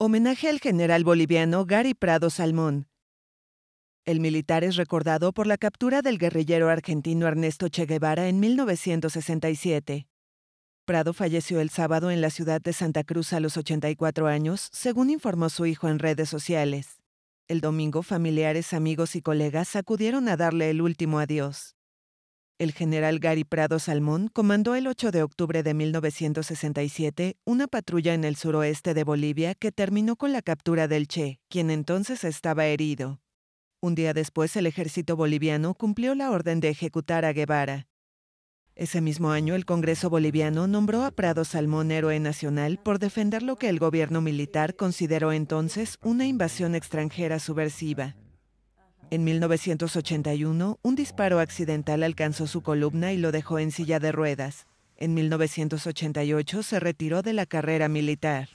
Homenaje al general boliviano Gary Prado Salmón. El militar es recordado por la captura del guerrillero argentino Ernesto Che Guevara en 1967. Prado falleció el sábado en la ciudad de Santa Cruz a los 84 años, según informó su hijo en redes sociales. El domingo familiares, amigos y colegas acudieron a darle el último adiós. El general Gary Prado Salmón comandó el 8 de octubre de 1967 una patrulla en el suroeste de Bolivia que terminó con la captura del Che, quien entonces estaba herido. Un día después el ejército boliviano cumplió la orden de ejecutar a Guevara. Ese mismo año el Congreso boliviano nombró a Prado Salmón héroe nacional por defender lo que el gobierno militar consideró entonces una invasión extranjera subversiva. En 1981, un disparo accidental alcanzó su columna y lo dejó en silla de ruedas. En 1988 se retiró de la carrera militar.